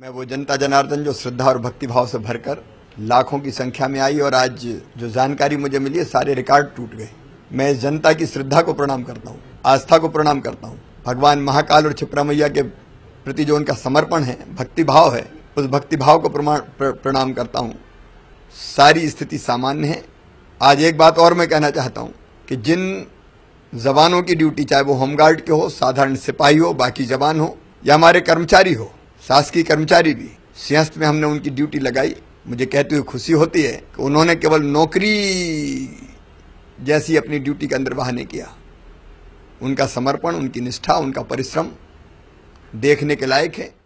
मैं वो जनता जनार्दन जो श्रद्धा और भक्ति भाव से भरकर लाखों की संख्या में आई और आज जो जानकारी मुझे मिली है सारे रिकॉर्ड टूट गए मैं जनता की श्रद्धा को प्रणाम करता हूँ आस्था को प्रणाम करता हूँ भगवान महाकाल और छिपरा मैया के प्रति जो उनका समर्पण है भक्ति भाव है उस भक्ति भाव को प्रमाण प्र, प्रणाम करता हूँ सारी स्थिति सामान्य है आज एक बात और मैं कहना चाहता हूँ कि जिन जवानों की ड्यूटी चाहे वो होमगार्ड के हो साधारण सिपाही हो बाकी जवान हो या हमारे कर्मचारी हो शासकीय कर्मचारी भी सिंहस्थ में हमने उनकी ड्यूटी लगाई मुझे कहते हुए खुशी होती है कि उन्होंने केवल नौकरी जैसी अपनी ड्यूटी के अंदर बहाने किया उनका समर्पण उनकी निष्ठा उनका परिश्रम देखने के लायक है